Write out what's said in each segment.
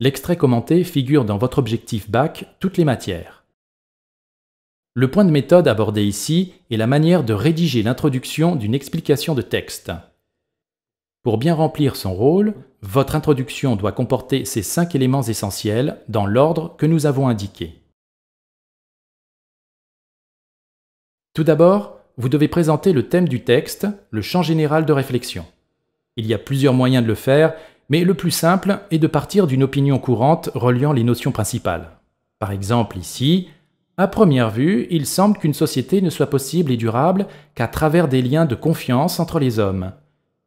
L'extrait commenté figure dans votre objectif BAC toutes les matières. Le point de méthode abordé ici est la manière de rédiger l'introduction d'une explication de texte. Pour bien remplir son rôle, votre introduction doit comporter ces cinq éléments essentiels dans l'ordre que nous avons indiqué. Tout d'abord, vous devez présenter le thème du texte, le champ général de réflexion. Il y a plusieurs moyens de le faire mais le plus simple est de partir d'une opinion courante reliant les notions principales. Par exemple ici, à première vue, il semble qu'une société ne soit possible et durable qu'à travers des liens de confiance entre les hommes.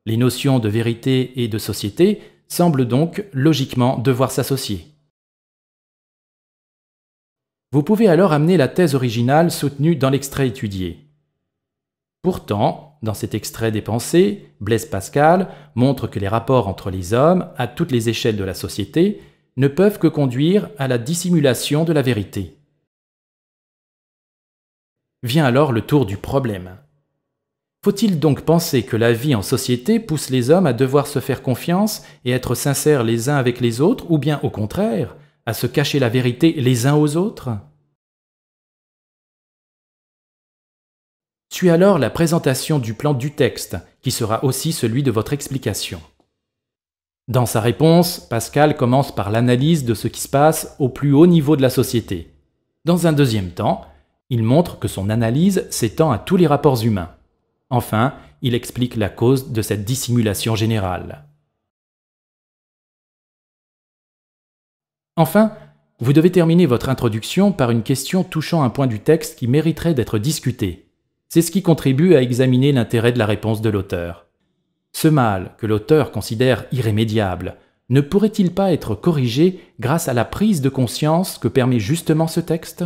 Les notions de vérité et de société semblent donc logiquement devoir s'associer. Vous pouvez alors amener la thèse originale soutenue dans l'extrait étudié. Pourtant, dans cet extrait des pensées, Blaise Pascal montre que les rapports entre les hommes, à toutes les échelles de la société, ne peuvent que conduire à la dissimulation de la vérité. Vient alors le tour du problème. Faut-il donc penser que la vie en société pousse les hommes à devoir se faire confiance et être sincères les uns avec les autres, ou bien au contraire, à se cacher la vérité les uns aux autres Suis alors la présentation du plan du texte, qui sera aussi celui de votre explication. Dans sa réponse, Pascal commence par l'analyse de ce qui se passe au plus haut niveau de la société. Dans un deuxième temps, il montre que son analyse s'étend à tous les rapports humains. Enfin, il explique la cause de cette dissimulation générale. Enfin, vous devez terminer votre introduction par une question touchant un point du texte qui mériterait d'être discuté. C'est ce qui contribue à examiner l'intérêt de la réponse de l'auteur. Ce mal, que l'auteur considère irrémédiable, ne pourrait-il pas être corrigé grâce à la prise de conscience que permet justement ce texte